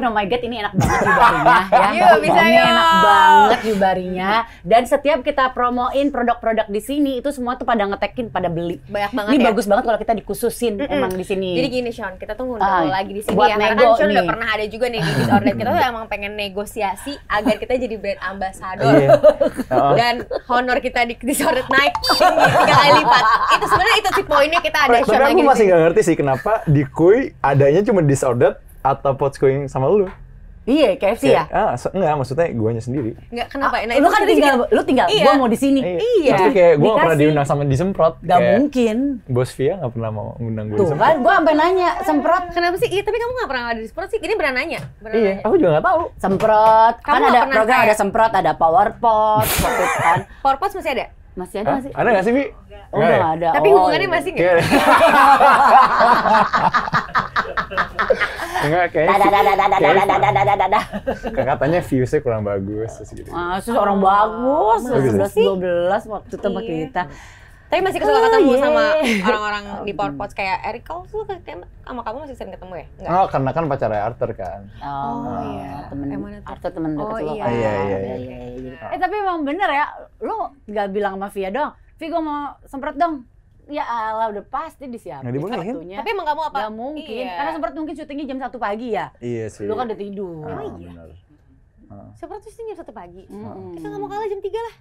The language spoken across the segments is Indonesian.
ampun, oh my god, ini enak banget jubarinya. ya. Yuk, bisa ini yuk. enak banget jubarinya. Dan setiap kita promoin produk-produk di sini, itu semua tuh pada ngetekin, pada beli. Banyak banget Ini ya? bagus banget kalau kita dikususin mm -mm. emang di sini. Jadi gini, Sean, kita tuh ngundang uh, lagi di sini ya. Karena kan Sean udah pernah ada juga nih di disorder. Kita tuh emang pengen negosiasi agar kita jadi brand ambassador. Yeah. Oh. Dan honor kita di disorder naik tiga kali lipat. Itu sebenarnya itu sih poinnya kita ada Sean lagi. Aku masih nggak ngerti sih kenapa di kui adanya cuma disorder atau pot going sama lu. Iya, KFC ya? Ah, so, enggak, maksudnya guanya sendiri. Enggak, kenapa? Ah, nah, lu kan, kan tinggal, kayak, lu tinggal, iya. gua mau di sini. Iya. iya. Itu kayak gua pernah diundang sama disemprot. Gak kayak, mungkin. Bos Via gak pernah mau undang gua Tuh, disemprot. Tuh kan, gua sampai nanya, semprot. Kenapa sih? Iya, tapi kamu gak pernah ada disemprot sih. Ini pernah nanya. Benar iya, nanya. aku juga gak tahu. Semprot. Kamu kan ada program, kayak... ada semprot, ada powerpot. Power gitu kan. Powerpot masih ada? Masih ada nggak sih? Ada nggak sih, Bi? Oh, enggak ya? ada. Tapi oh, hubungannya iya. masih nggak? Enggak, kayaknya Katanya katanya nya kurang bagus terus gitu. Ah, terus orang bagus, 11 12 ya? waktu tempat iya. kita. Tapi masih suka oh, ketemu oh, iya. yeah. sama orang-orang di Powerpods kayak Eric kau tuh sama kamu masih sering ketemu ya? Enggak. Oh, karena kan pacarnya Arthur kan. Oh, oh iya, iya. temen Arthur temen dekat oh, iya. Kan. iya. Iya, iya, iya, Eh tapi emang bener ya, lu gak bilang sama Via dong. Vi gue mau semprot dong. Ya Allah udah pasti disiapin nah, Tapi emang kamu apa? Gak mungkin, iya. karena semprot mungkin syutingnya jam satu pagi ya. Iya sih. Lu kan udah tidur. Oh, oh iya. Bener. Ah. Semprot itu jam satu pagi. Hmm. Kita nggak mau kalah jam tiga lah.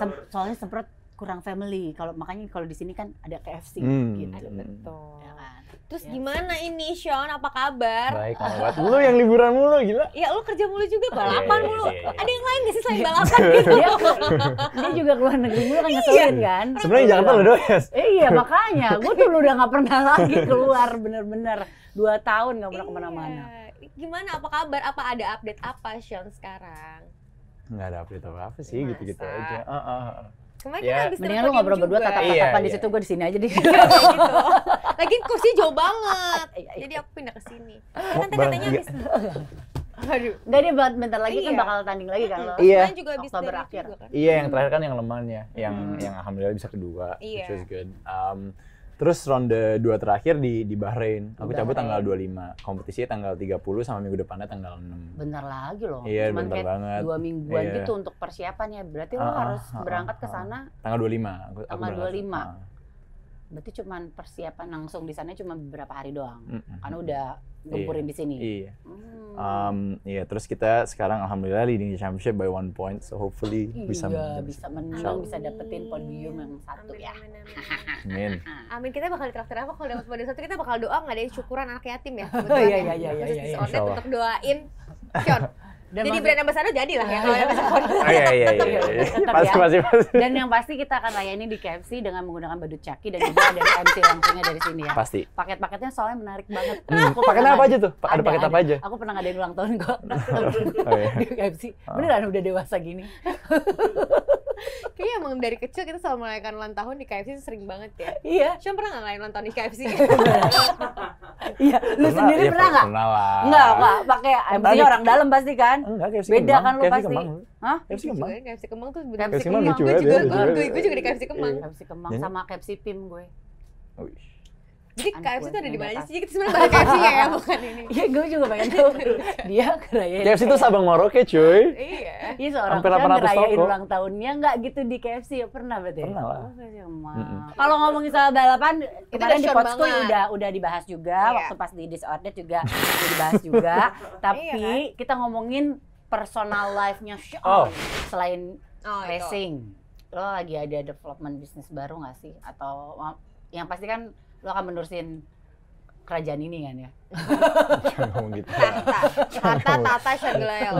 Sem soalnya semprot kurang family kalau makanya kalau di sini kan ada KFC hmm. gitu Aduh, hmm. betul ya kan? terus ya. gimana ini Sean apa kabar baik banget lu yang liburan mulu gila ya lu kerja mulu juga iya, balapan iya, mulu iya, ada yang lain gak sih selain balapan gitu dia, juga keluar negeri mulu kan ngeselin kan sebenarnya Jakarta lu doang eh, iya makanya gua tuh udah nggak pernah lagi keluar bener-bener dua tahun nggak pernah kemana-mana gimana apa kabar apa ada update apa Sean sekarang nggak ada update apa apa sih gitu-gitu aja uh, uh, uh. Cuma yeah. kita Mendingan lu ngobrol berdua tatap-tatapan iya, di iya. situ gua gue di sini aja deh. Iya, gitu. Lagi kursi jauh banget. Iya, Jadi aku pindah ke sini. Nanti katanya habis. Aduh. Gak dia bentar lagi kan iya. kan bakal tanding lagi kan lo. Iya. juga habis Oktober akhir. Kan. Iya, yang terakhir kan yang lemahnya, yang hmm. yang alhamdulillah bisa kedua, iya. which is good. Um, Terus ronde dua terakhir di di Bahrain. Aku Bahrain. cabut tanggal 25. Kompetisinya tanggal 30 sama minggu depannya tanggal 6. Bentar lagi loh. Iya, Cuman bentar banget. Dua mingguan iya. gitu untuk persiapannya. Berarti uh, lo ah, ah, harus uh, uh, berangkat ke sana tanggal 25. Aku, tanggal aku 25. Uh berarti cuman persiapan langsung di sana cuma beberapa hari doang mm-hmm. karena udah gempurin yeah. di sini iya yeah. mm. um, yeah, terus kita sekarang alhamdulillah leading the championship by one point so hopefully yeah, bisa menang bisa menang bisa dapetin podium yang satu amin, ya amin amin kita bakal ditraktir apa kalau dapat podium satu kita bakal doa nggak ada syukuran anak yatim ya oh, iya, iya, iya, iya, iya, iya, untuk doain Kion Dan jadi brand ambassador jadi lah ya kalau iya. yang iya, iya, iya, ya, iya. pasti, ya. pasti, pasti. Dan yang pasti kita akan layani di KFC dengan menggunakan badut caki dan juga ada MC langsungnya dari sini ya. Pasti. Paket-paketnya soalnya menarik banget. Hmm. Aku paketnya apa aja tuh? Ada, ada paket apa aja? Aku pernah ngadain ulang tahun kok. Oh, iya. Di KFC. Oh. Beneran udah dewasa gini. Kayaknya emang dari kecil kita selalu merayakan ulang tahun di KFC sering banget ya. Iya. Cuma pernah nggak ngelain ulang tahun di KFC? iya. Lu sendiri iya, pernah nggak? Pernah lah. Nggak Pakai MC orang dalam pasti kan? Enggak, KFC Beda Kemang. kan lu KFC pasti. Kemang. Hah? KFC Kemang. KFC Kemang tuh bener. KFC Kemang. Gue juga, gue juga di KFC Kemang. KFC iya. Kemang sama KFC Pim gue. Iya. oh, jadi Anak KFC itu ada di mana sih? Jadi kita sebenarnya bahas KFC ya, ya, bukan ini. Iya, gue juga pengen tahu. Dia ngerayain. KFC itu Sabang Merauke, cuy. Iya. Iya, seorang yang orang ngerayain ulang tahunnya nggak gitu di KFC ya pernah berarti. Ya? Pernah lah. Oh, Kalau ngomongin soal balapan, kemarin di Potsku ya udah udah dibahas juga, iya. waktu pas di Disordered juga udah dibahas juga. Iya kan? Tapi kita ngomongin personal life-nya Sean oh. selain oh, racing. Lo lagi ada development bisnis baru nggak sih? Atau yang pasti kan lo akan menerusin kerajaan ini kan ya? Jangan ngomong gitu. Ya. Tata, Tata, Tata Shangelayel.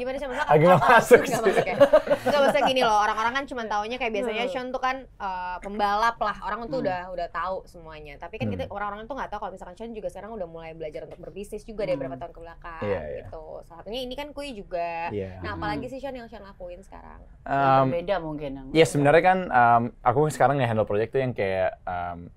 Gimana sih maksudnya? Agak nggak masuk sih. Gak masuk ya. maksudnya gini loh, orang-orang kan cuma taunya kayak biasanya hmm. Sean tuh kan uh, pembalap lah. Orang tuh hmm. udah udah tahu semuanya. Tapi kan kita hmm. orang-orang tuh nggak tahu kalau misalkan Sean juga sekarang udah mulai belajar untuk berbisnis juga dari hmm. beberapa tahun kebelakang yeah, iya. gitu. Salah satunya ini kan kui juga. Yeah. Nah apalagi sih Sean yang Sean lakuin sekarang? Um, beda mungkin. Ya sebenarnya kan um, aku sekarang nge-handle project tuh yang kayak um,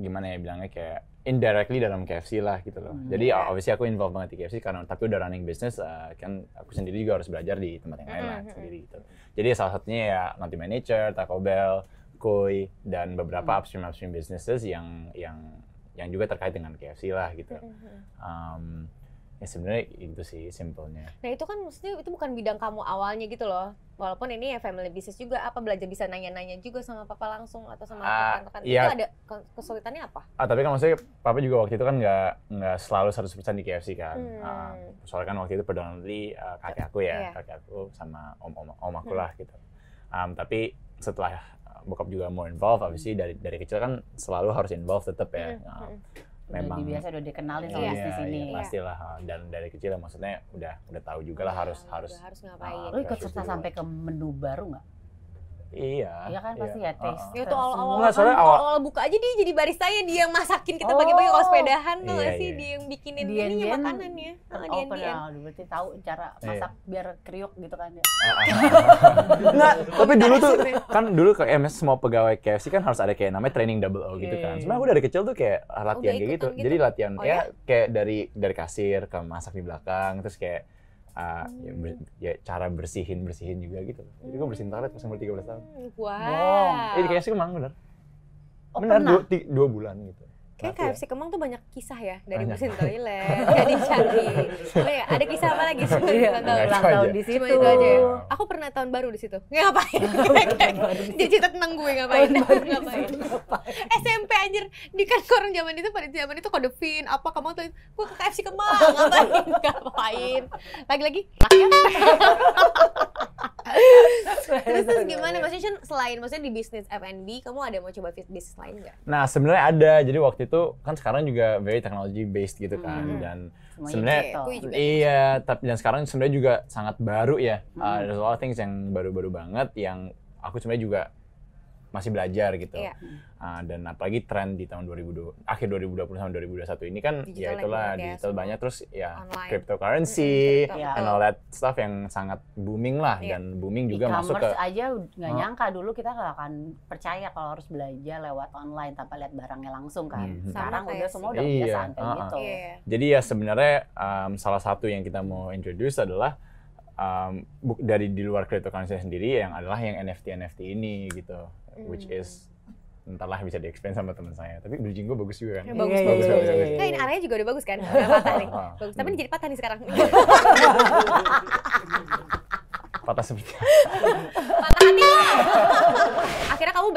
gimana ya bilangnya kayak indirectly dalam KFC lah gitu loh. Hmm. Jadi iya. obviously aku involved banget di KFC karena tapi udah running business uh, kan aku sendiri juga harus belajar di tempat yang lain lah hmm, hmm, sendiri hmm. gitu. Jadi salah satunya ya Nanti Manager, Taco Bell, Koi dan beberapa hmm. upstream upstream businesses yang yang yang juga terkait dengan KFC lah gitu. Um, ya sebenarnya itu sih simpelnya nah itu kan maksudnya itu bukan bidang kamu awalnya gitu loh walaupun ini ya family business juga apa belajar bisa nanya-nanya juga sama papa langsung atau sama ah, rekan-rekan uh, itu ada kesulitannya apa ah tapi kan maksudnya papa juga waktu itu kan nggak nggak selalu 100% di KFC kan hmm. uh, soalnya kan waktu itu predominantly uh, ah, kakek aku ya yeah. kakek aku sama om om om aku hmm. lah hmm. gitu um, tapi setelah bokap juga mau involve, abis itu dari dari kecil kan selalu harus involve tetap ya. Hmm. uh, memang udah biasa udah dikenalin sama yeah. bisnis iya, ini. Iya, pastilah dan dari kecil ya, maksudnya udah udah tahu juga lah iya, harus harus, harus ngapain. Uh, Lu ikut serta sampai ke menu baru nggak? Iya. Iya kan pasti iya. ya taste. Uh, itu awal-awal awal, awal, awal buka aja dia jadi ya dia yang masakin kita bagi-bagi oh, kalau sepedahan tuh iya, sih iya. dia yang bikinin ini makanannya. Oh, dia dia. berarti tahu cara iya. masak iya. biar kriuk gitu kan ya. Enggak, tapi dulu tuh kan dulu ke eh, MS semua pegawai KFC kan harus ada kayak namanya training double O gitu iya, kan. Iya, Sebenarnya aku dari kecil tuh kayak latihan kayak gitu. gitu. Jadi latihan oh, ya kayak dari dari kasir ke masak di belakang terus kayak uh, ya, ber, ya cara bersihin bersihin juga gitu jadi gue bersihin toilet pas umur belas tahun wow wow. eh, kayaknya sih emang bener oh, bener dua, tiga, dua bulan gitu Kayak KFC Kemang tuh banyak kisah ya dari banyak. mesin toilet, jadi cari. Oh iya, ada kisah apa lagi sih? Iya, tahun di situ. itu aja. Aku pernah tahun baru di situ. Ngapain? Jadi cerita tentang gue ngapain? ngapain? SMP anjir, di kan orang zaman itu pada zaman itu kode pin apa Kamu tuh gue ke KFC Kemang ngapain? Ngapain? Lagi-lagi. terus terus gimana maksudnya selain maksudnya di bisnis F&B kamu ada mau coba bisnis lain nggak? Nah sebenarnya ada jadi waktu itu kan sekarang juga very technology based gitu kan hmm. dan sebenarnya gitu iya tapi dan sekarang sebenarnya juga sangat baru ya. Hmm. Uh, mm-hmm. there's a lot of things yang baru-baru banget yang aku sebenarnya juga masih belajar gitu. Yeah. Iya. Uh, dan apalagi tren di tahun 2020 akhir 2020 sampai 2021 ini kan digital ya itulah ya, digital banyak terus ya online. cryptocurrency mm, and all that stuff yang sangat booming lah yeah. dan booming juga e masuk ke aja nggak huh? nyangka dulu kita nggak akan percaya kalau harus belajar lewat online tanpa lihat barangnya langsung kan. Mm -hmm. Sekarang udah semua udah biasa yeah. uh -huh. gitu. Yeah. Jadi ya sebenarnya um, salah satu yang kita mau introduce adalah um, dari di luar cryptocurrency sendiri yang adalah yang NFT NFT ini gitu mm. which hmm. is entarlah bisa di sama teman saya tapi bridging gue bagus juga kan ya, bagus, yeah, iya, bagus, yeah, bagus, yeah, bagus, iya. Nah, ini arahnya juga udah bagus kan patah nih bagus tapi ini jadi patah nih sekarang patah seperti patah hati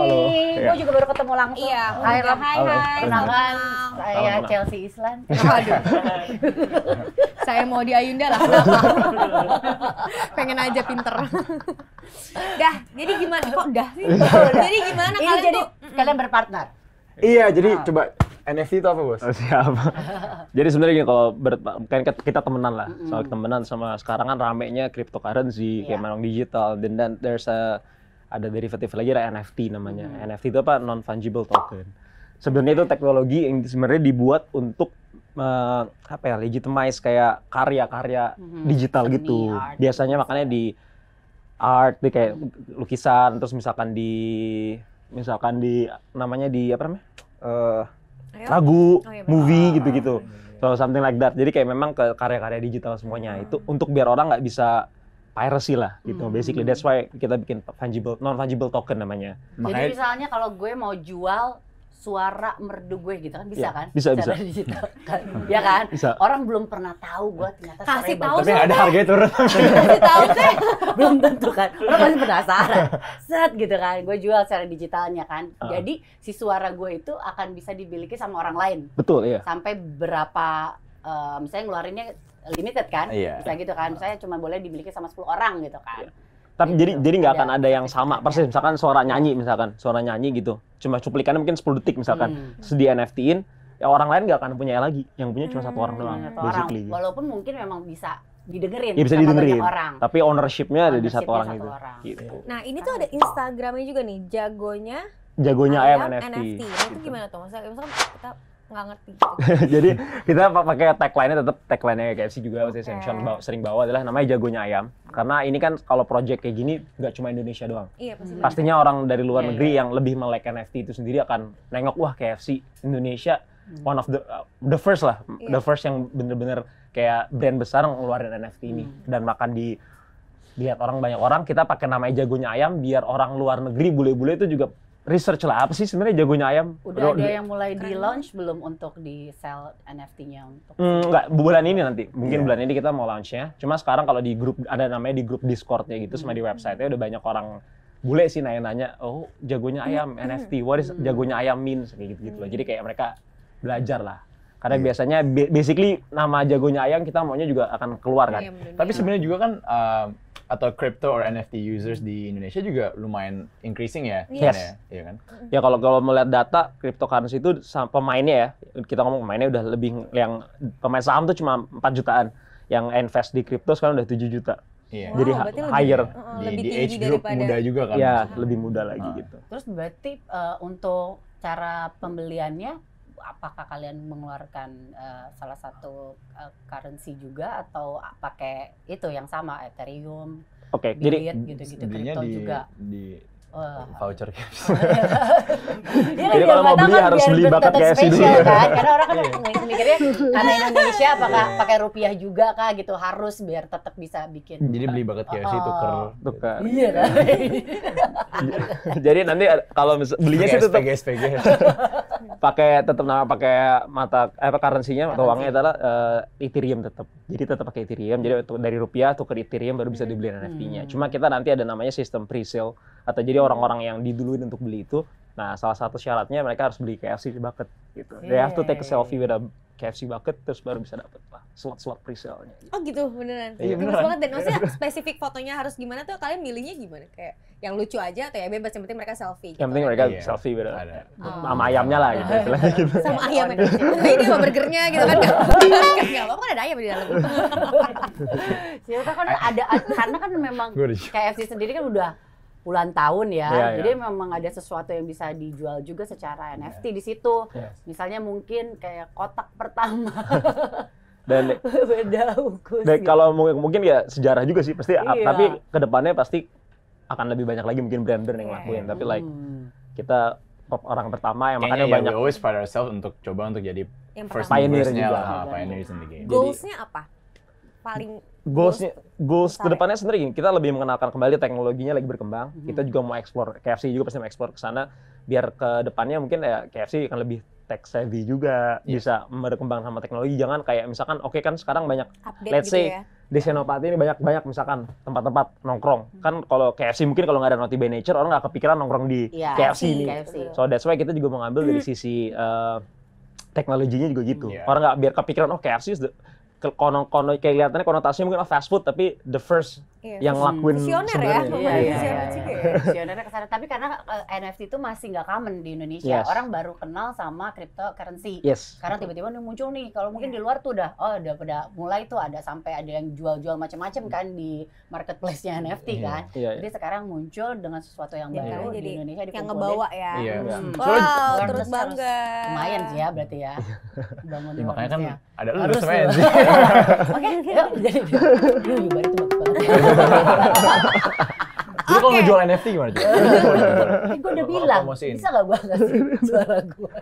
halo. Iya. Gue juga baru ketemu langsung. Iya, hai, hai, hai. Kenalkan, saya Chelsea Islan. Waduh. saya mau di Ayunda lah. Pengen aja pinter. Dah, jadi gimana? Kok dah sih? Jadi gimana Ini kalian jadi, kalian berpartner? Iya, jadi oh. coba NFT itu apa bos? Oh, siap. jadi sebenarnya gini kalau ber, kan kita temenan lah, mm -hmm. soal temenan sama sekarang kan ramenya cryptocurrency, yeah. kayak iya. memang digital, dan then there's a ada derivatif lagi ada NFT namanya. Hmm. NFT itu apa? Non fungible token. Sebenarnya itu teknologi yang sebenarnya dibuat untuk uh, apa ya? legitimize kayak karya-karya hmm. digital Seni, gitu. Art, Biasanya gitu. makanya di art di kayak hmm. lukisan terus misalkan di misalkan di namanya di apa namanya? Uh, lagu, oh, iya movie ah, gitu-gitu. Iya, iya, iya. So something like that. Jadi kayak memang ke karya-karya digital semuanya hmm. itu untuk biar orang nggak bisa piracy lah gitu hmm. basically that's why kita bikin fungible non fungible token namanya Makanya, jadi misalnya kalau gue mau jual suara merdu gue gitu kan bisa ya, kan bisa bisa digital, kan? ya kan bisa. orang belum pernah tahu gue ternyata kasih tahu tapi ada harga itu. kasih tahu sih belum tentu kan orang pasti penasaran set gitu kan gue jual secara digitalnya kan uh. jadi si suara gue itu akan bisa dimiliki sama orang lain betul ya sampai berapa uh, misalnya ngeluarinnya limited kan yeah. bisa gitu kan misalnya cuma boleh dimiliki sama 10 orang gitu kan yeah. Tapi gitu. jadi jadi nggak akan ada yang sama persis misalkan suara nyanyi misalkan suara nyanyi gitu cuma cuplikannya mungkin 10 detik misalkan hmm. sedi NFT-in ya orang lain nggak akan punya lagi yang punya cuma hmm. satu orang hmm, doang satu basically orang. walaupun mungkin memang bisa didengerin ya, bisa didengerin orang. tapi ownershipnya ada ownership di satu orang satu itu orang. gitu nah ini tuh ada Instagramnya juga nih jagonya jagonya ayam, NFT. NFT. Nah, itu gitu. gimana tuh? misalkan kita nggak ngerti. Jadi kita pakai tagline-nya tetap tagline-nya KFC juga okay. sering, bawa, sering bawa adalah namanya jagonya ayam. Karena ini kan kalau project kayak gini nggak cuma Indonesia doang. Iya, pasti hmm. Pastinya orang dari luar yeah, iya. negeri yeah. yang lebih melek NFT itu sendiri akan nengok wah KFC Indonesia hmm. one of the uh, the first lah, yeah. the first yang bener-bener kayak brand besar ngeluarin NFT ini hmm. dan makan di lihat orang banyak orang kita pakai namanya jagonya ayam biar orang luar negeri bule-bule itu juga research lah apa sih sebenarnya jagonya ayam? Udah Bro, ada yang mulai di launch belum untuk di sell NFT-nya untuk? Mm, enggak, bulan ini nanti. Mungkin yeah. bulan ini kita mau launch-nya. Cuma sekarang kalau di grup ada namanya di grup Discord-nya gitu mm. sama di hmm. website-nya udah banyak orang bule sih nanya-nanya, "Oh, jagonya hmm. ayam mm. NFT. What is mm. jagonya ayam means?" kayak gitu-gitu mm. loh. Hmm. Jadi kayak mereka belajar lah. Karena yeah. biasanya basically nama jagonya ayam kita maunya juga akan keluar kan. Yeah, iya, Tapi sebenarnya juga kan uh, atau crypto or NFT users di Indonesia juga lumayan increasing ya. Yes. Ya, iya kan? Ya kalau kalau melihat data cryptocurrency itu pemainnya ya, kita ngomong pemainnya udah lebih yang pemain saham tuh cuma 4 jutaan. Yang invest di crypto sekarang udah 7 juta. Iya. Wow, Jadi higher lebih, ya? uh, di, lebih di age group daripada... muda juga kan. Ya, lebih muda lagi uh. gitu. Terus berarti uh, untuk cara pembeliannya apakah kalian mengeluarkan uh, salah satu uh, currency juga atau pakai itu yang sama Ethereum? Oke, okay, jadi gitu-gitu crypto di, juga. Di Wah. Voucher KFC. Oh, ya, iya, Jadi kalau mau beli harus beli bakat KFC dulu. Kan? Karena orang kan iya. mikirnya karena Indonesia apakah yeah. pakai rupiah juga kah gitu harus biar tetap bisa bikin. Jadi beli bakat KFC itu oh, oh. tuker tuker. Iya kan. Jadi nanti kalau belinya sih tetap SPG. pakai tetap nama pakai mata apa currency-nya atau uangnya adalah uh, Ethereum tetap. Jadi tetap pakai Ethereum. Jadi dari rupiah tuker Ethereum baru bisa hmm. dibeli NFT-nya. Cuma kita nanti ada namanya sistem pre-sale atau jadi orang-orang yang diduluin untuk beli itu nah salah satu syaratnya mereka harus beli KFC bucket gitu yeah. they have to take a selfie with a KFC bucket terus baru bisa dapet lah slot-slot presale-nya. Gitu. Oh gitu beneran. Iya beneran. banget dan maksudnya spesifik fotonya harus gimana tuh kalian milihnya gimana kayak yang lucu aja atau ya bebas yang penting mereka selfie. Gitu. Yang penting mereka yeah. selfie beda. Ada. Oh. Sama ayamnya lah gitu. Oh. gitu. Sama ayamnya. Nah, ini sama burgernya gitu kan. gak apa-apa kan ada ayam di dalam. Siapa kan ada karena kan memang KFC sendiri kan udah puluhan tahun ya. Yeah, iya. Jadi memang ada sesuatu yang bisa dijual juga secara iya. NFT di situ. Yes. Misalnya mungkin kayak kotak pertama. dan beda ukuran. gitu. kalau mungkin ya sejarah juga sih pasti yeah. tapi kedepannya pasti akan lebih banyak lagi mungkin brand-brand yang iya. ngelakuin yeah. tapi like hmm. kita orang pertama yang makanya yeah, banyak we always find ourselves untuk coba untuk jadi yang first pioneer juga. pioneer pioneers in the game. Goals-nya apa? Paling goalsnya goals, ke ya? kedepannya sendiri gini, kita lebih mengenalkan kembali teknologinya lagi berkembang. Hmm. Kita juga mau eksplor KFC juga pasti mau eksplor ke sana biar ke depannya mungkin ya KFC akan lebih tech savvy juga yeah. bisa berkembang sama teknologi. Jangan kayak misalkan oke okay, kan sekarang banyak Update let's gitu say ya. di Senopati ini banyak-banyak misalkan tempat-tempat nongkrong. Hmm. Kan kalau KFC mungkin kalau nggak ada Naughty by Nature orang nggak kepikiran nongkrong di yeah, KFC, ini. So that's why kita juga mengambil hmm. dari mhm. sisi uh, teknologinya juga gitu. Yeah. Orang nggak biar kepikiran oh KFC sudah konon konon kayak kelihatannya konotasinya mungkin oh, fast food tapi the first iya. yang lakuin visioner ya, iya, iya, iya, iya. kesana. Tapi karena uh, eh, NFT itu masih nggak common di Indonesia, yes. orang baru kenal sama cryptocurrency. Yes. Karena tiba-tiba nih muncul nih, kalau mungkin yeah. di luar tuh udah, oh udah pada mulai tuh ada sampai ada yang jual-jual macam-macam kan di marketplace-nya iya, NFT yeah. kan. Yeah, yeah. Jadi sekarang muncul dengan sesuatu yang baru yeah. di Indonesia Yang ngebawa ya. yeah. Iya. Hmm. hmm. Wow, wow terus bangga. Lumayan sih ya berarti ya. Bangun kan ya, makanya kan ada lu semen sih. Oke, yuk jadi. Lu Yubari tuh bagus Jadi kalau ngejual NFT gimana eh, gue udah bilang, bisa gak gue kasih suara gue?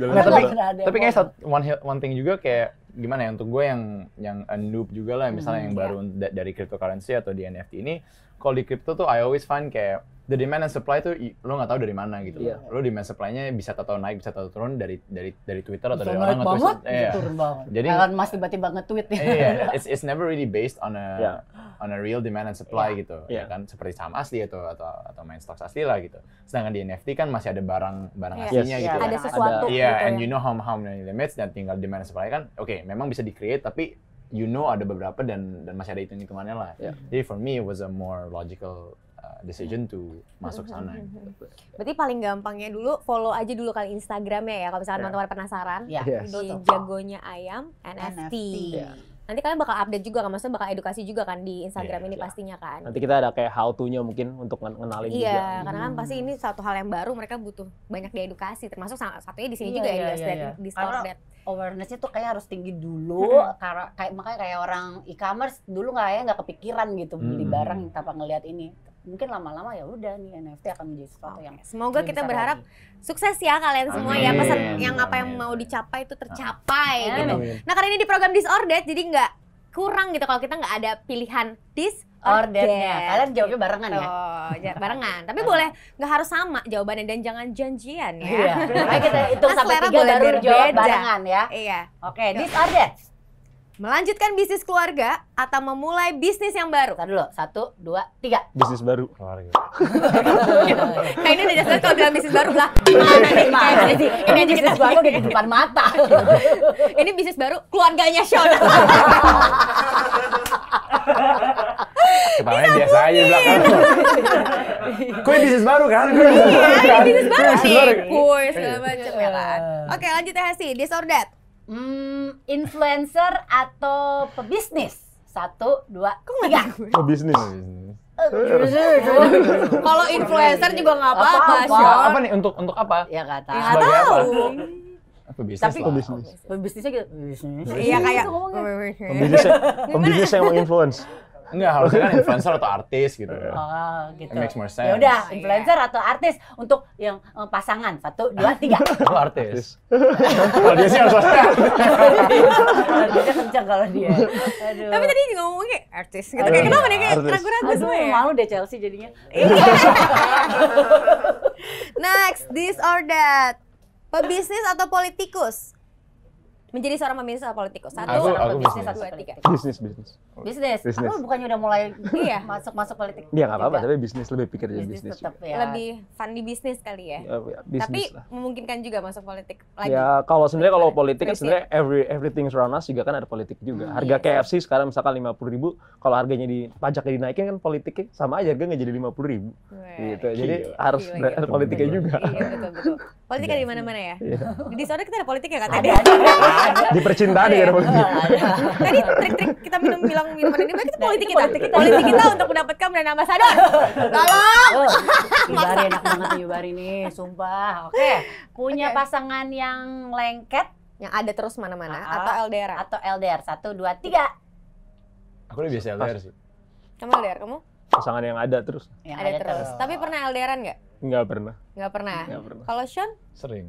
nah, tapi, tapi kayak one, one thing juga kayak gimana ya untuk gue yang yang noob juga lah misalnya hmm, yang baru iya. dari cryptocurrency atau di NFT ini kalau di crypto tuh I always find kayak the demand and supply itu lo nggak tahu dari mana gitu yeah. lo demand supply-nya bisa tahu naik bisa tahu turun dari dari dari Twitter atau bisa dari orang nge-tweet iya. turun banget jadi kan mas tiba-tiba nge-tweet ya iya, it's, it's never really based on a yeah. on a real demand and supply yeah. gitu yeah. ya iya. kan seperti saham asli atau atau atau main stocks asli lah gitu sedangkan di NFT kan masih ada barang barang yeah. aslinya yes. gitu yeah. Kan. ada sesuatu iya gitu and ya. you know how how many limits dan tinggal demand and supply kan oke okay, memang bisa di create tapi you know ada beberapa dan dan masih ada hitung hitungannya lah yeah. jadi for me it was a more logical Uh, decision to masuk hmm, sana. Hmm, hmm. Gitu. Berarti paling gampangnya dulu follow aja dulu kali Instagramnya ya kalau misalnya iya. teman-teman yeah. penasaran yeah. yes. di jagonya ayam NFT. NFT. Yeah. Nanti kalian bakal update juga kan, maksudnya bakal edukasi juga kan di Instagram yeah, ini yeah. pastinya kan. Nanti kita ada kayak how to-nya mungkin untuk ngenalin yeah, juga. Iya, karena kan hmm. pasti ini satu hal yang baru mereka butuh banyak edukasi. termasuk satunya di sini yeah, juga yeah, ya yeah, yeah. di iya, store iya. that awarenessnya tuh kayak harus tinggi dulu karena kayak makanya kayak orang e-commerce dulu nggak ya nggak kepikiran gitu beli barang tanpa ngelihat ini mungkin lama-lama ya udah nih NFT akan menjadi sesuatu yang semoga kita berharap lagi. Gitu. sukses ya kalian semua ya. Amin. ya pesan yang apa yang mau dicapai itu tercapai Amin. gitu. Nah karena ini di program disordered jadi nggak kurang gitu kalau kita nggak ada pilihan dis ordernya. Kalian jawabnya gitu. barengan gitu. ya? Oh, barengan. Tapi boleh nggak harus sama jawabannya dan jangan janjian ya. Iya. kita hitung kan sampai tiga baru jawab barengan ya. Iya. Oke, okay, disorder. Melanjutkan bisnis keluarga atau memulai bisnis yang baru? Tadi dulu, satu, dua, tiga. Bisnis baru. Keluarga. nah ini udah jelas kalau bilang bisnis baru lah. Gimana nih? Gimana sih? Ini bisnis baru udah di depan mata. ini bisnis baru keluarganya Sean. Kepalanya biasa aja di belakang. Kue bisnis baru kan? Iya, bisnis baru Bisnis nih. Kue segala macam ya kan? Oke lanjut ya Hasi, Hmm, influencer atau pebisnis? Satu, dua, tiga. Pebisnis. Kalau influencer juga nggak apa-apa, apa, apa, apa, apa nih untuk untuk apa? Ya nggak tahu. Ya, tahu. Pebisnis Tapi, lah. Pebisnisnya gitu. Iya kayak. Pebisnis. Pebisnis yang menginfluence. influence. Enggak, harusnya kan influencer atau artis gitu. Iya. Oh, gitu. It makes more sense. Ya udah, influencer yeah. atau artis untuk yang eh, pasangan. Satu, dua, tiga. Kalau oh, artis. kalau dia sih harus artis. Dia kenceng kalau dia. Aduh. Tapi tadi juga ngomongnya artis gitu. Kayak kenapa nih kayak ragu-ragu semua ya? malu deh Chelsea jadinya. Iya. Next, this or that. Pebisnis atau politikus? Menjadi seorang pemirsa politikus. Satu, aku, aku bisnis, dua, tiga. Bisnis, bisnis bisnis. bisnis. Aku bukannya udah mulai iya masuk-masuk politik. Iya nggak apa-apa, tapi bisnis lebih pikir jadi bisnis. bisnis ya. Lebih fun di bisnis kali ya. ya bisnis tapi lah. memungkinkan juga masuk politik ya, lagi. Ya kalau sebenarnya kalau politik kan ya? sebenarnya every everything around us juga kan ada politik juga. Hmm, harga iya. KFC sekarang misalkan lima puluh ribu, kalau harganya di pajaknya dinaikin kan politiknya sama aja harga nggak jadi lima puluh ribu. Wee. Gitu. Jadi gila. harus gila, gila. ada politiknya iya, juga. Iya betul betul. Politik di iya. mana-mana ya. Di disorder kita ada politik ya kata dia. Di percintaan ya ada politik. Tadi trik-trik kita minum bilang tentang minuman ini berarti nah, politik kita. Politik kita, politik kita untuk mendapatkan brand ambassador. Tolong. Oh, Yubari enak banget Yubari ini, sumpah. Oke, punya pasangan yang lengket yang ada terus mana-mana uh ah, -huh. Ah. atau LDR? Atau LDR satu dua tiga. Aku udah biasa LDR sih. Kamu LDR kamu? Pasangan yang ada terus. Yang ada, ada terus. terus. Tapi pernah LDRan nggak? Nggak pernah. Nggak pernah. Nggak pernah. Kalau Sean? Sering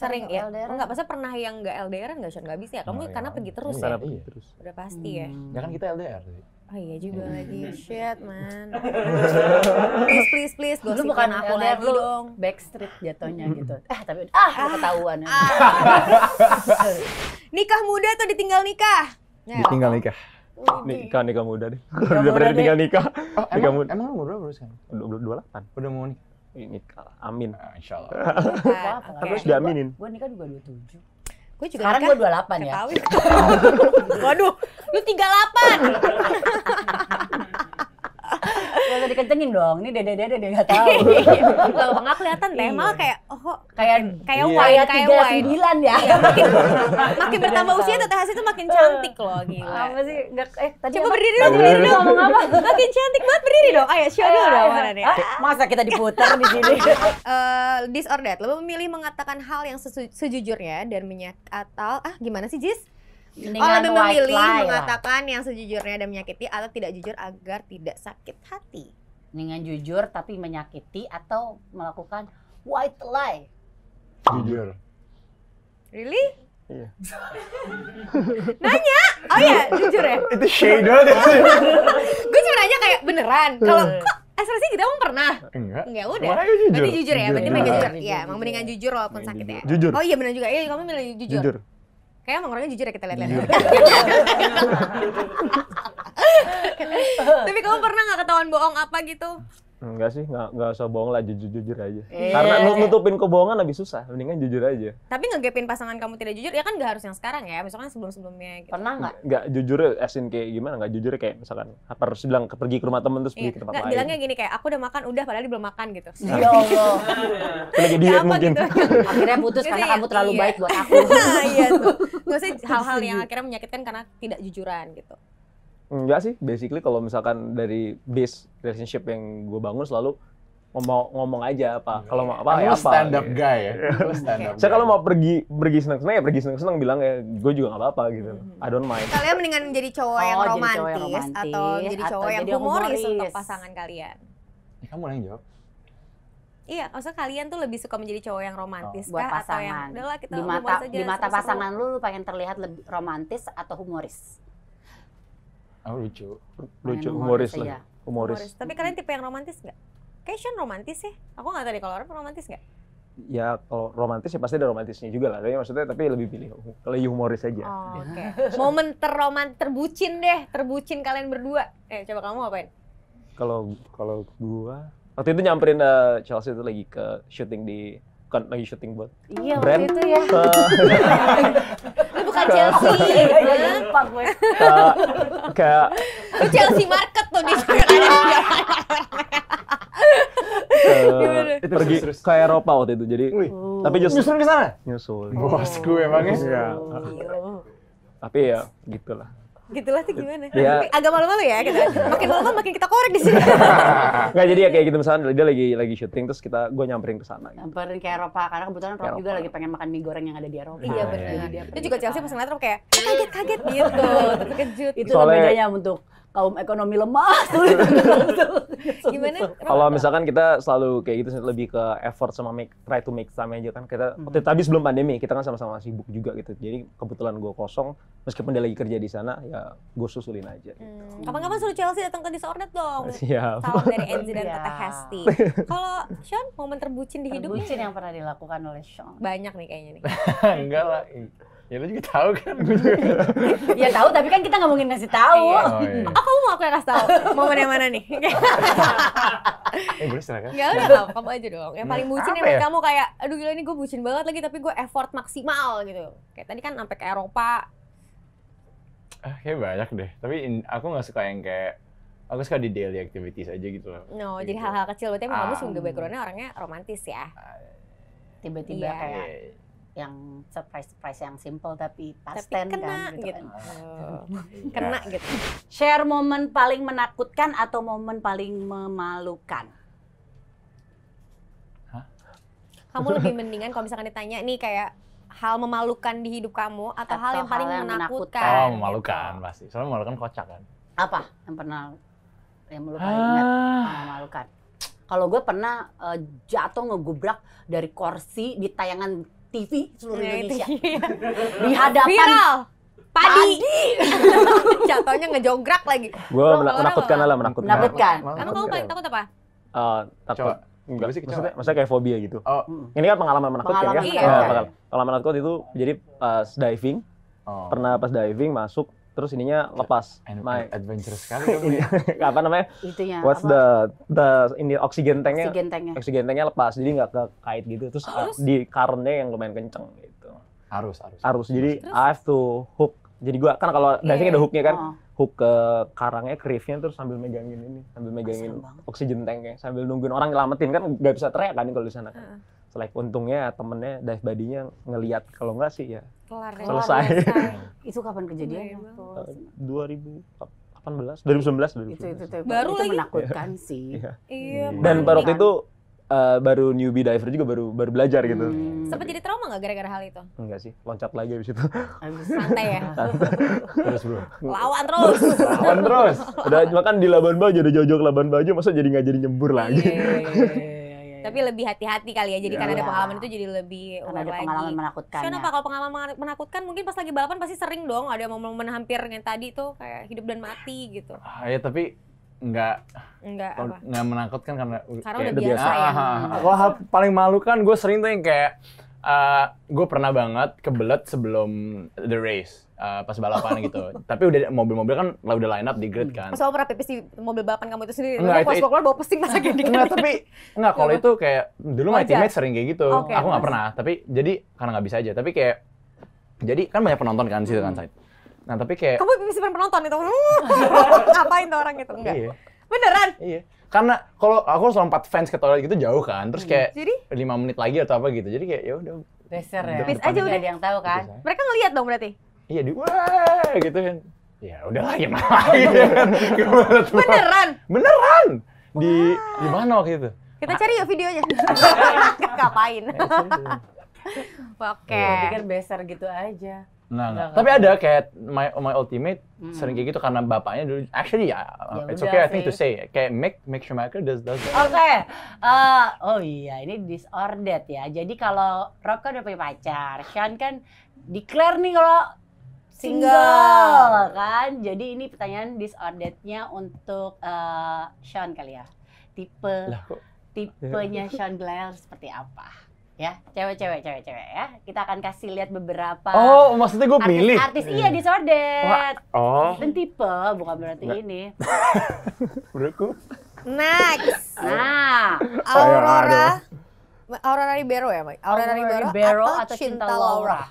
sering ya LDR. enggak pasti pernah yang enggak LDR enggak Sean enggak bisa ya kamu oh, karena ya. pergi terus ya, ya? pergi terus udah pasti ya? hmm. ya ya kan kita LDR sih Oh iya juga hmm. lagi shit man. please please please gue lu bukan aku LDR, lagi dong. Backstreet jatuhnya hmm. gitu. Ah tapi ah, ah ketahuan. Ah, nikah muda atau ditinggal nikah? Nah, ya. Ditinggal nikah. Nikah nikah muda deh. Udah, udah pernah ditinggal nikah. Oh, nikah emang, muda. Emang umur berapa sekarang? 28. Udah mau nikah kalah. amin nah, insya Allah terus diaminin gue nikah juga 27 Gue juga Sekarang gue 28 ya. Waduh, lu 38. Gak usah dikencengin dong, ini dede-dede dia gak tau. Kalau gak kelihatan deh, malah kayak, oh iya. kayak kayak yeah. wine, kayak wine. ya. Iya, makin, makin bertambah usia tuh Hasi tuh makin cantik loh, gila. Apa sih, gak, eh tadi Coba berdiri dong, berdiri dong. Ngomong apa? Makin cantik banget, berdiri dong. Ayo, show dulu eh, dong eh, eh, Masa kita diputar di sini? Disordered, lo memilih mengatakan hal yang sejujurnya dan menyat atau, ah gimana sih Jis? Mendingan oh lebih memilih lie mengatakan lah. yang sejujurnya dan menyakiti atau tidak jujur agar tidak sakit hati. Mendingan jujur tapi menyakiti atau melakukan white lie. Jujur. Really? Iya. nanya? Oh iya, jujur ya? Itu shader. Ya, Gue cuma nanya kayak beneran. Kalau iya. kok ekspresi kita emang pernah? Enggak. Enggak udah. Makanya jujur. Berarti jujur ya, berarti mendingan jujur. Iya, emang mendingan jujur walaupun sakit ya. Jujur. Oh iya benar juga. Iya, kamu milih jujur. Jujur kayaknya emang orangnya jujur ya kita lihat-lihat. Iya. Tapi kamu pernah nggak ketahuan bohong apa gitu? Enggak sih, nggak nggak usah bohong lah, jujur-jujur aja. Yeah. Karena iya, iya. nutupin kebohongan lebih susah, mendingan jujur aja. Tapi ngegepin pasangan kamu tidak jujur, ya kan nggak harus yang sekarang ya, misalkan sebelum-sebelumnya gitu. Pernah nggak? Nggak jujur, esin kayak gimana? Nggak jujur kayak misalkan harus bilang pergi ke rumah temen terus iya, pergi ke tempat lain. Bilangnya gini kayak aku udah makan, udah padahal dia belum makan gitu. Nah. Ya Allah. Lagi diet mungkin. Gitu. akhirnya putus karena kamu terlalu iya. baik buat aku. Nah, iya tuh. Maksudnya hal-hal yang akhirnya menyakitkan karena tidak jujuran gitu. Enggak sih, basically kalau misalkan dari base relationship yang gue bangun selalu ngomong ngomong aja apa iya. kalau mau apa ya apa stand up gitu. guy ya iya. stand up saya kalau mau pergi pergi seneng seneng ya pergi seneng seneng bilang ya gue juga gak apa apa gitu hmm. I don't mind kalian mendingan jadi cowok, oh, yang, romantis, jadi cowok yang romantis atau jadi cowok atau yang jadi humoris, humoris untuk pasangan kalian eh, kamu yang jawab Iya, maksudnya kalian tuh lebih suka menjadi cowok yang romantis oh, buat pasangan. Atau yang, kita di mata, di mata pasangan lu, lu pengen terlihat lebih romantis atau humoris? Oh, lucu. Lucu, humoris lah. Iya. Humoris. humoris. Tapi kalian tipe yang romantis nggak? Kayaknya romantis sih. Aku nggak tahu deh kalau romantis nggak? ya kalau romantis ya pasti ada romantisnya juga lah. Tapi maksudnya tapi lebih pilih kalau humoris aja. Oh, iya. Oke. Okay. Momen terromant terbucin deh, terbucin kalian berdua. Eh coba kamu ngapain? Kalau kalau gua waktu itu nyamperin uh, Chelsea itu lagi ke syuting di bukan lagi syuting buat iya, brand itu ya. Lu bukan Chelsea, gitu. iya, iya, lupa gue. Kayak ke... Chelsea market tuh di sana. Uh, pergi ke Eropa waktu itu jadi tapi justru oh. nyusul ke sana nyusul bos gue emangnya iya oh, tapi ya gitulah gitu lah tuh gimana? Ya. Agak malu-malu ya kita. Gitu. Makin malu-malu makin kita korek di sini. nggak jadi ya kayak gitu misalnya dia lagi lagi syuting terus kita gue nyamperin ke sana gitu. Nyamperin ke Eropa karena kebetulan Rob juga lagi pengen makan mie goreng yang ada di Eropa. Iya benar. Dia iya, juga iya. Chelsea pas ngeliat Rob kayak kaget kaget gitu terkejut. Itu bedanya untuk kaum ekonomi lemah sulit gimana kalau misalkan kita selalu kayak gitu lebih ke effort sama make try to make time aja kan kita hmm. tapi sebelum pandemi kita kan sama-sama sibuk juga gitu jadi kebetulan gue kosong meskipun dia lagi kerja di sana ya gue susulin aja gitu. Hmm. kapan-kapan suruh Chelsea datang ke Disordered dong Siap. salam dari Enzi dan iya. Tete Hesti kalau Sean momen terbucin di hidupnya terbucin yang pernah dilakukan oleh Sean banyak nih kayaknya nih enggak lah Ya lu juga tahu kan. Iya ya, tahu tapi kan kita nggak mungkin ngasih tahu. Iya. Oh, iya. oh, mau aku yang kasih tahu mau yang mana nih? eh boleh kan Gak udah kamu, kamu aja dong. Yang paling nah, bucin yang ya? kamu kayak aduh gila ini gue bucin banget lagi tapi gue effort maksimal gitu. Kayak tadi kan sampai ke Eropa. Ah, kayak banyak deh. Tapi in, aku nggak suka yang kayak aku suka di daily activities aja gitu loh. No, gitu. jadi hal-hal kecil. Tapi um, kamu juga backgroundnya orangnya romantis ya. Ah, iya. Tiba-tiba iya. kayak yang surprise surprise yang simple tapi pasten tapi kan kena, kan gitu, gitu. Kan. Oh, iya. kena gitu share momen paling menakutkan atau momen paling memalukan Hah? kamu lebih mendingan kalau misalkan ditanya nih kayak hal memalukan di hidup kamu atau, atau hal yang paling yang menakutkan, menakutkan oh memalukan gitu. pasti soalnya memalukan kocak kan apa yang pernah yang lu paling ah. ingat memalukan kalau gue pernah uh, jatuh ngegubrak dari kursi di tayangan TV seluruh iya, Indonesia. Iya. Di hadapan Viral. Padi. Padi. Jatuhnya ngejograk lagi. Gue mena menakutkan lah, menakutkan. Menakutkan. Kamu kamu paling takut apa? Uh, takut. Coba. Enggak sih maksudnya, maksudnya kayak fobia gitu. Oh. Ini kan pengalaman menakutkan ya. pengalaman ya? Iya. Nah, pengalaman menakut itu jadi pas diving. Oh. Pernah pas diving masuk terus ininya lepas. My adventure sekali kan ya. Iya, apa namanya? Itunya, What's apa? the the ini oksigen tanknya? Oksigen tanknya. Oksigen tanknya lepas, jadi nggak ke kait gitu. Terus harus? Oh, uh, di currentnya yang lumayan kenceng gitu. Harus, harus. Harus. Jadi terus? I have to hook. Jadi gua kan kalau yeah. dancing iya, ada hooknya kan, iya. oh. hook ke karangnya, ke reefnya terus sambil megangin ini, sambil megangin oksigen tanknya, sambil nungguin orang ngelamatin kan nggak bisa teriak kan kalau di sana kan. -uh selain untungnya temennya dive badinya ngelihat kalau enggak sih ya Kelar, ya. selesai. Kelar, ya, itu kapan kejadiannya? 2018, 2019, 2019. Itu, itu, itu. Baru itu lagi. menakutkan yeah. sih. Iya. iya Dan pada waktu itu uh, baru newbie diver juga baru baru belajar gitu. Hmm. Sempat jadi trauma nggak gara-gara hal itu? Enggak sih, loncat lagi abis itu. santai ya. terus bro. Lawan terus. Lawan terus. Udah makan di laban Bajo, udah jauh-jauh ke Laban Bajo, masa jadi nggak jadi nyembur lagi. Yeah, yeah, yeah. Iya tapi lebih hati-hati kali ya jadi yeah. karena ada iya. pengalaman itu jadi lebih karena ada lagi. menakutkan Siapa ya. kalau pengalaman menakutkan mungkin pas lagi balapan pasti sering dong ada momen-momen hampir yang tadi tuh kayak hidup dan mati gitu ah, ya tapi enggak enggak apa Enggak menakutkan karena karena udah biasa, Ah, ya. Kalau ah, ah, ah. hal paling malu kan gue sering tuh yang kayak uh, gue pernah banget kebelet sebelum the race uh, pas balapan gitu. Tapi udah mobil-mobil kan lah udah line up di grid hmm. kan. Soal pernah pipis di mobil balapan kamu itu sendiri. Enggak, pas keluar bawa pesing masa gini. Enggak, gitu. tapi enggak kalau itu kayak dulu my teammate sering kayak gitu. Okay, aku nggak pernah, tapi jadi karena nggak bisa aja. Tapi kayak jadi kan banyak penonton kan situ kan hmm. side. Nah, tapi kayak Kamu pipis depan penonton itu. Ngapain tuh orang gitu? Enggak. Iya. Beneran? Iya. Karena kalau aku harus lompat fans ke toilet gitu jauh kan, terus hmm. kayak lima menit lagi atau apa gitu. Jadi kayak ya udah. Besar ya. Pipis aja udah ada yang tahu kan. Gitu, Mereka ngelihat dong berarti iya di wah gitu kan ya udahlah ya lagi oh, iya. iya kan? beneran beneran di di mana waktu itu kita cari yuk videonya ngapain eh, oke iya, pikir kan besar gitu aja Nah, nah, tapi ada kayak my my ultimate hmm. sering kayak gitu karena bapaknya dulu actually ya yeah, it's okay sih. I think to say kayak make sure Schumacher does does. Oke. Okay. Uh, eh, oh iya ini disordered ya. Jadi kalau Rocco udah punya pacar, Sean kan declare nih kalau single, single kan. Jadi ini pertanyaan disordernya untuk uh, eh, Sean kali ya. Tipe Loh. tipenya Sean Blair seperti apa? ya cewek-cewek cewek-cewek ya kita akan kasih lihat beberapa oh maksudnya gue pilih artis iya, iya. disordet oh dan tipe bukan berarti Nggak. ini menurutku next nah ya, Aurora Aurora Ribeiro ya Mike Aurora, Aurora atau, atau Cinta, Cinta Laura, Laura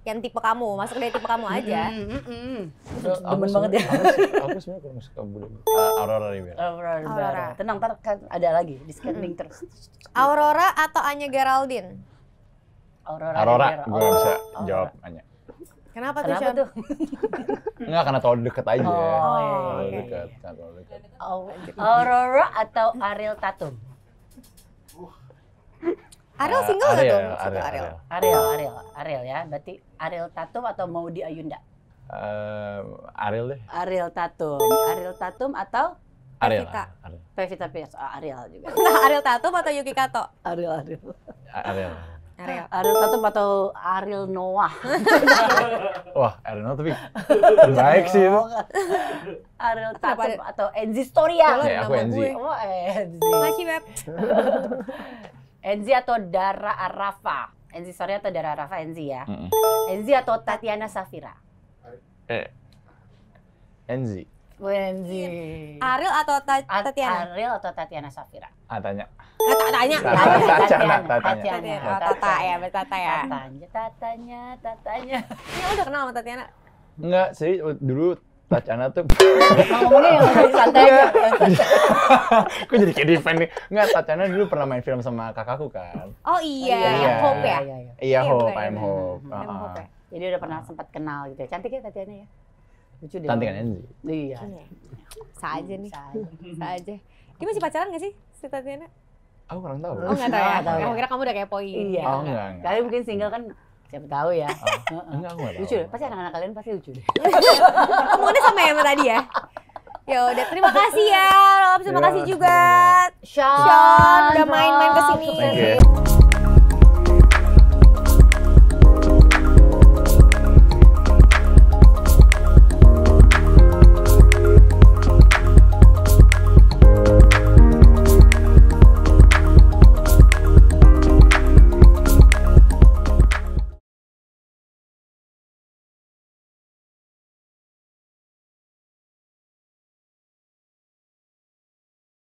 yang tipe kamu, masuk dari tipe kamu aja. Mm -mm, Demen banget ya. Aku, sebenarnya kurang suka bulu. uh, eh, Aurora Rivera. Aurora Tenang, ntar kan ada lagi di scanning terus. Aurora atau Anya Geraldine? Aurora. Aurora, gue bisa oh, Aurora. jawab Anya. Kenapa, Kenapa tuh? tuh? Enggak karena terlalu deket aja. Oh, iya, oh, iya, iya. terlalu deket, terlalu deket. Aurora atau Ariel Tatum? Uh. Ariel eh, single nggak tuh? Ariel, Ariel. Ariel, Ariel, Ariel ya. Berarti Ariel Tatum atau Maudi Ayunda? Uh, Ariel deh. Ariel Tatum. Ariel Tatum atau Ariel. Pevita. Pevita Pierce. Oh, Ariel juga. Nah, Ariel Tatum atau Yuki Kato? Ariel, Ariel. Ariel. Ariel. Ariel Tatum atau Ariel Noah? Wah, Ariel Noah tapi baik sih. itu. Ariel Tatum atau Enzi Storia. Ya, aku Enzi. Oh, Enzi. Masih, Beb. Enzi atau Dara Arafa. Enzi sorry atau Dara Arafa Enzi ya. Mm Enzi atau Tatiana Safira. Eh. Enzi. Bu oh, Enzi. Iya. Ariel atau ta Tatiana? Ariel atau Tatiana Safira? Ah tanya. Eh, tak tanya. Tatiana. Tatiana. Tata ya, Tata ya. Tatanya, Tatanya, Tatanya. Ini udah kenal sama Tatiana? Enggak sih, dulu Tacana tuh ngomongnya yang santai ya. Aku jadi kayak defend nih. Enggak, Tacana dulu pernah main film sama kakakku kan. Oh iya, oh, iya. Hope ya. Iya, iya, iya. iya Hope, I'm Hope. Ya? Jadi udah pernah sempat kenal gitu. Cantik ya Tatiana ya. Lucu deh. Cantik kan Enzi. Iya. Saja nih. Saja. Dia masih pacaran nggak sih si Tatiana? Aku kurang tahu. Oh, enggak ya? tahu ya. Aku kira kamu udah kayak poin. Iya. Oh, enggak, Kali mungkin single kan Siapa tahu ya. enggak, enggak Lucu deh. Pasti anak-anak kalian pasti lucu deh. Pertemuannya sama yang tadi ya? Ya udah terima kasih ya, Rob. Terima kasih ya, juga. Sean, Sean udah main-main ke sini.